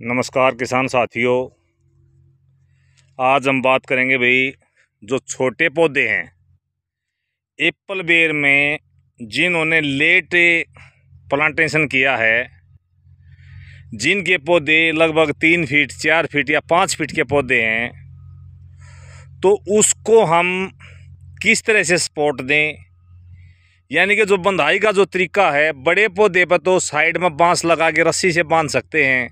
नमस्कार किसान साथियों आज हम बात करेंगे भाई जो छोटे पौधे हैं एप्पल बेर में जिन्होंने लेट प्लांटेशन किया है जिनके पौधे लगभग तीन फीट चार फीट या पाँच फीट के पौधे हैं तो उसको हम किस तरह से सपोर्ट दें यानी कि जो बंधाई का जो तरीका है बड़े पौधे पर तो साइड में बांस लगा के रस्सी से बांध सकते हैं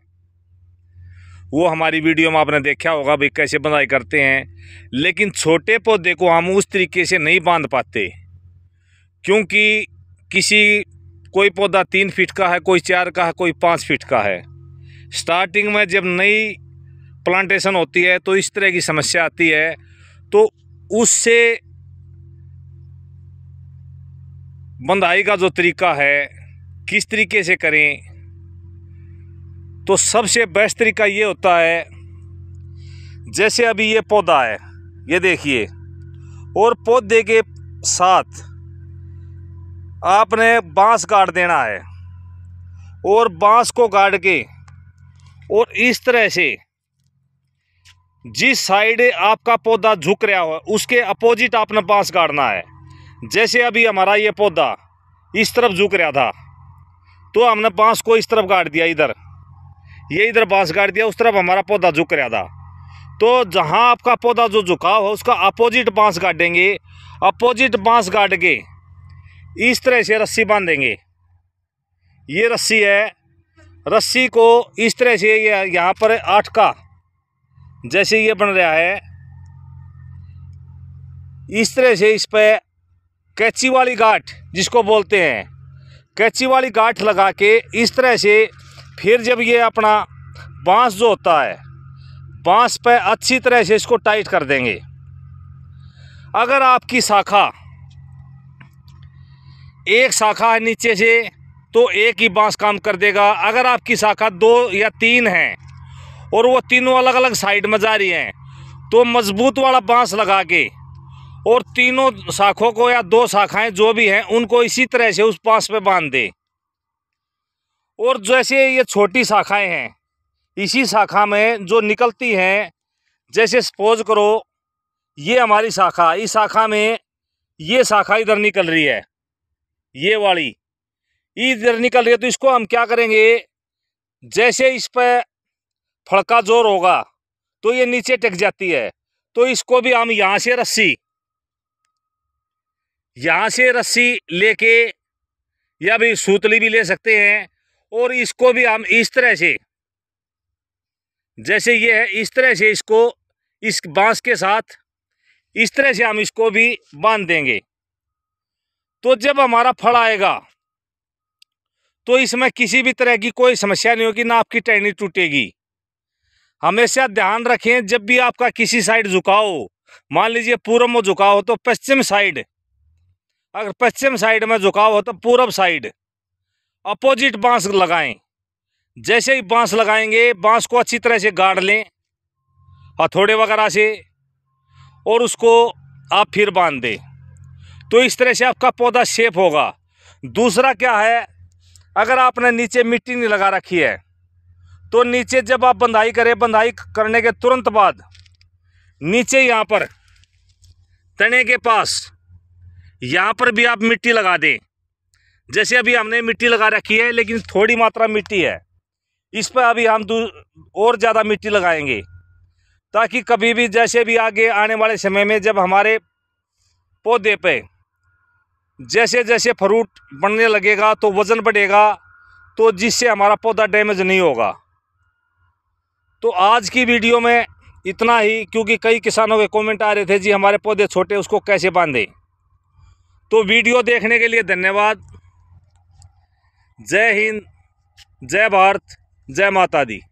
वो हमारी वीडियो में आपने देखा होगा भाई कैसे बंधाई करते हैं लेकिन छोटे पौधे को हम उस तरीके से नहीं बांध पाते क्योंकि किसी कोई पौधा तीन फीट का है कोई चार का है कोई पाँच फीट का है स्टार्टिंग में जब नई प्लांटेशन होती है तो इस तरह की समस्या आती है तो उससे बंधाई का जो तरीका है किस तरीके से करें तो सबसे बेस्ट तरीका ये होता है जैसे अभी ये पौधा है ये देखिए और पौधे के साथ आपने बांस गाड़ देना है और बांस को गाड़ के और इस तरह से जिस साइड आपका पौधा झुक रहा हो उसके अपोजिट आपने बांस गाड़ना है जैसे अभी हमारा ये पौधा इस तरफ झुक रहा था तो हमने बांस को इस तरफ गाड़ दिया इधर ये इधर बांस गाड़ दिया उस तरफ हमारा पौधा झुक रहा था तो जहाँ आपका पौधा जो झुकाव है उसका अपोजिट बांस गाड़ेंगे अपोजिट बांस गाड़ के इस तरह से रस्सी बांधेंगे ये रस्सी है रस्सी को इस तरह से यह यहाँ पर आठ का जैसे ये बन रहा है इस तरह से इस पर कैची वाली गाठ जिसको बोलते हैं कैची वाली गाठ लगा के इस तरह से फिर जब ये अपना बांस जो होता है बांस पे अच्छी तरह से इसको टाइट कर देंगे अगर आपकी शाखा एक शाखा है नीचे से तो एक ही बांस काम कर देगा अगर आपकी शाखा दो या तीन है और वो तीनों अलग अलग साइड में जा रही हैं तो मजबूत वाला बांस लगा के और तीनों शाखों को या दो शाखाएं जो भी हैं उनको इसी तरह से उस बांस पे बांध दें और जैसे ये छोटी शाखाएं हैं इसी शाखा में जो निकलती हैं जैसे सपोज करो ये हमारी शाखा इस शाखा में ये शाखा इधर निकल रही है ये वाली इधर निकल रही है तो इसको हम क्या करेंगे जैसे इस पर फड़का जोर होगा तो ये नीचे टिक जाती है तो इसको भी हम यहाँ से रस्सी यहाँ से रस्सी लेके या भी सूतली भी ले सकते हैं और इसको भी हम इस तरह से जैसे ये है इस तरह से इसको इस बांस के साथ इस तरह से हम इसको भी बांध देंगे तो जब हमारा फल आएगा तो इसमें किसी भी तरह की कोई समस्या नहीं होगी ना आपकी टहनी टूटेगी हमेशा ध्यान रखें जब भी आपका किसी साइड झुकाओ मान लीजिए पूर्व में झुकाव हो तो पश्चिम साइड अगर पश्चिम साइड में झुकाव हो तो पूर्व साइड अपोजिट बांस लगाएं जैसे ही बांस लगाएंगे बांस को अच्छी तरह से गाड़ लें हथौड़े वगैरह से और उसको आप फिर बांध दें तो इस तरह से आपका पौधा सेफ होगा दूसरा क्या है अगर आपने नीचे मिट्टी नहीं लगा रखी है तो नीचे जब आप बंधाई करें बंधाई करने के तुरंत बाद नीचे यहाँ पर तने के पास यहाँ पर भी आप मिट्टी लगा दें जैसे अभी हमने मिट्टी लगा रखी है लेकिन थोड़ी मात्रा मिट्टी है इस पर अभी हम और ज़्यादा मिट्टी लगाएंगे ताकि कभी भी जैसे भी आगे आने वाले समय में जब हमारे पौधे पे जैसे जैसे फ्रूट बनने लगेगा तो वज़न बढ़ेगा तो जिससे हमारा पौधा डैमेज नहीं होगा तो आज की वीडियो में इतना ही क्योंकि कई किसानों के कमेंट आ रहे थे जी हमारे पौधे छोटे उसको कैसे बांधें तो वीडियो देखने के लिए धन्यवाद जय हिंद जय भारत जय माता दी